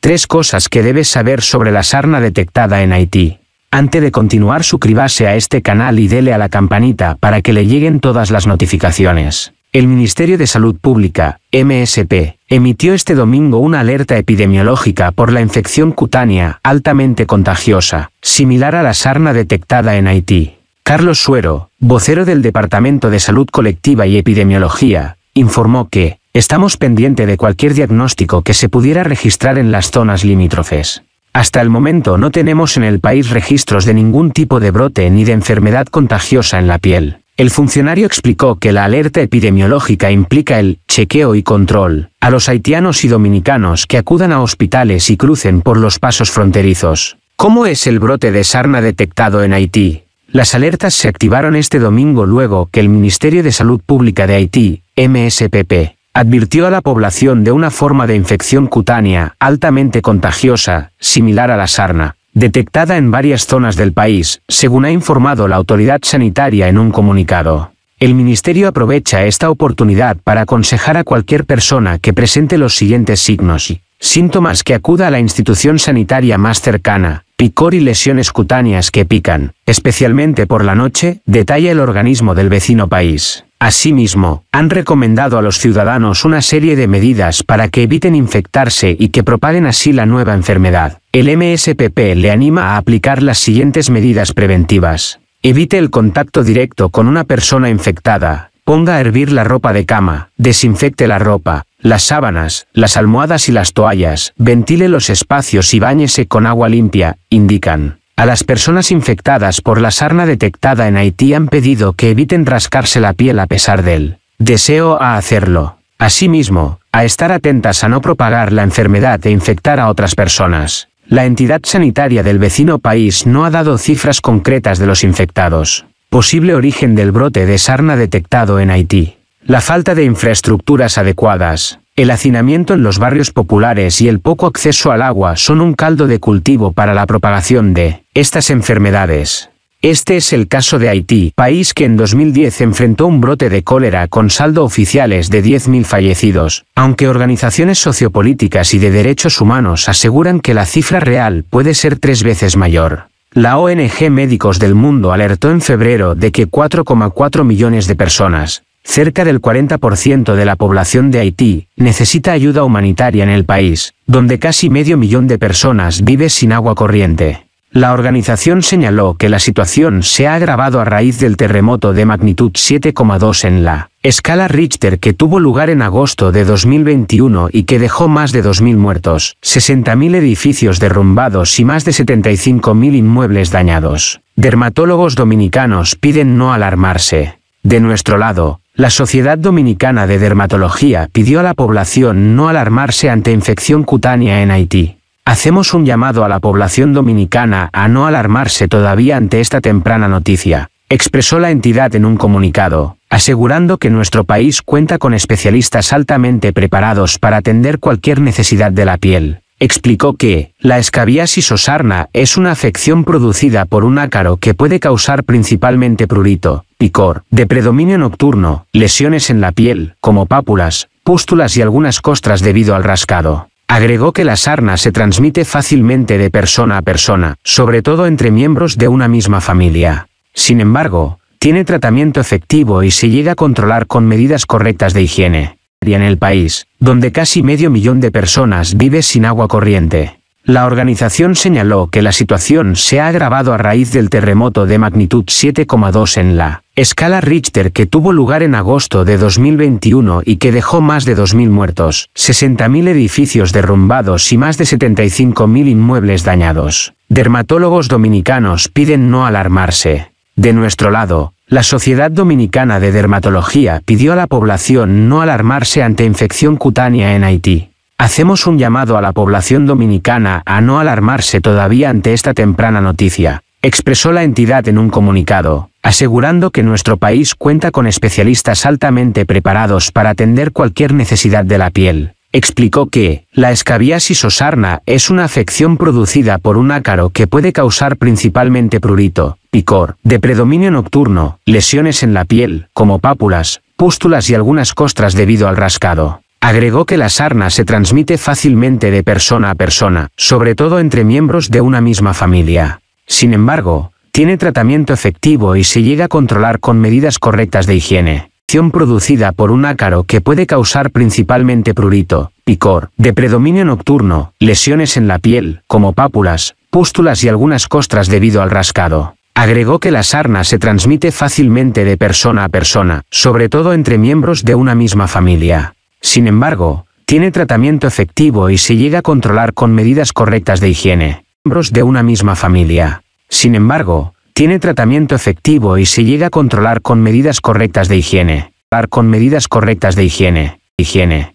Tres cosas que debes saber sobre la sarna detectada en Haití. Antes de continuar suscríbase a este canal y dele a la campanita para que le lleguen todas las notificaciones. El Ministerio de Salud Pública, MSP, emitió este domingo una alerta epidemiológica por la infección cutánea altamente contagiosa, similar a la sarna detectada en Haití. Carlos Suero, vocero del Departamento de Salud Colectiva y Epidemiología, informó que, estamos pendiente de cualquier diagnóstico que se pudiera registrar en las zonas limítrofes. Hasta el momento no tenemos en el país registros de ningún tipo de brote ni de enfermedad contagiosa en la piel. El funcionario explicó que la alerta epidemiológica implica el chequeo y control a los haitianos y dominicanos que acudan a hospitales y crucen por los pasos fronterizos. ¿Cómo es el brote de sarna detectado en Haití? Las alertas se activaron este domingo luego que el Ministerio de Salud Pública de Haití, MSPP, advirtió a la población de una forma de infección cutánea altamente contagiosa, similar a la sarna, detectada en varias zonas del país, según ha informado la autoridad sanitaria en un comunicado. El Ministerio aprovecha esta oportunidad para aconsejar a cualquier persona que presente los siguientes signos y síntomas que acuda a la institución sanitaria más cercana, picor y lesiones cutáneas que pican, especialmente por la noche, detalla el organismo del vecino país. Asimismo, han recomendado a los ciudadanos una serie de medidas para que eviten infectarse y que propaguen así la nueva enfermedad. El MSPP le anima a aplicar las siguientes medidas preventivas. Evite el contacto directo con una persona infectada. Ponga a hervir la ropa de cama, desinfecte la ropa, las sábanas, las almohadas y las toallas, ventile los espacios y báñese con agua limpia, indican. A las personas infectadas por la sarna detectada en Haití han pedido que eviten rascarse la piel a pesar del deseo a hacerlo. Asimismo, a estar atentas a no propagar la enfermedad e infectar a otras personas. La entidad sanitaria del vecino país no ha dado cifras concretas de los infectados. Posible origen del brote de sarna detectado en Haití. La falta de infraestructuras adecuadas, el hacinamiento en los barrios populares y el poco acceso al agua son un caldo de cultivo para la propagación de estas enfermedades. Este es el caso de Haití, país que en 2010 enfrentó un brote de cólera con saldo oficiales de 10.000 fallecidos, aunque organizaciones sociopolíticas y de derechos humanos aseguran que la cifra real puede ser tres veces mayor. La ONG Médicos del Mundo alertó en febrero de que 4,4 millones de personas, Cerca del 40% de la población de Haití necesita ayuda humanitaria en el país, donde casi medio millón de personas vive sin agua corriente. La organización señaló que la situación se ha agravado a raíz del terremoto de magnitud 7,2 en la escala Richter que tuvo lugar en agosto de 2021 y que dejó más de 2.000 muertos, 60.000 edificios derrumbados y más de 75.000 inmuebles dañados. Dermatólogos dominicanos piden no alarmarse. De nuestro lado, la Sociedad Dominicana de Dermatología pidió a la población no alarmarse ante infección cutánea en Haití. Hacemos un llamado a la población dominicana a no alarmarse todavía ante esta temprana noticia, expresó la entidad en un comunicado, asegurando que nuestro país cuenta con especialistas altamente preparados para atender cualquier necesidad de la piel explicó que, la escabiasis o sarna es una afección producida por un ácaro que puede causar principalmente prurito, picor, de predominio nocturno, lesiones en la piel, como pápulas, pústulas y algunas costras debido al rascado. Agregó que la sarna se transmite fácilmente de persona a persona, sobre todo entre miembros de una misma familia. Sin embargo, tiene tratamiento efectivo y se llega a controlar con medidas correctas de higiene en el país, donde casi medio millón de personas vive sin agua corriente. La organización señaló que la situación se ha agravado a raíz del terremoto de magnitud 7,2 en la escala Richter que tuvo lugar en agosto de 2021 y que dejó más de 2.000 muertos, 60.000 edificios derrumbados y más de 75.000 inmuebles dañados. Dermatólogos dominicanos piden no alarmarse. De nuestro lado, la Sociedad Dominicana de Dermatología pidió a la población no alarmarse ante infección cutánea en Haití. Hacemos un llamado a la población dominicana a no alarmarse todavía ante esta temprana noticia, expresó la entidad en un comunicado, asegurando que nuestro país cuenta con especialistas altamente preparados para atender cualquier necesidad de la piel explicó que, la escabiasis o sarna es una afección producida por un ácaro que puede causar principalmente prurito, picor, de predominio nocturno, lesiones en la piel, como pápulas, pústulas y algunas costras debido al rascado. Agregó que la sarna se transmite fácilmente de persona a persona, sobre todo entre miembros de una misma familia. Sin embargo, tiene tratamiento efectivo y se llega a controlar con medidas correctas de higiene producida por un ácaro que puede causar principalmente prurito, picor, de predominio nocturno, lesiones en la piel, como pápulas, pústulas y algunas costras debido al rascado. Agregó que la sarna se transmite fácilmente de persona a persona, sobre todo entre miembros de una misma familia. Sin embargo, tiene tratamiento efectivo y se llega a controlar con medidas correctas de higiene. Miembros de una misma familia. Sin embargo, tiene tratamiento efectivo y se llega a controlar con medidas correctas de higiene. Par Con medidas correctas de higiene. Higiene.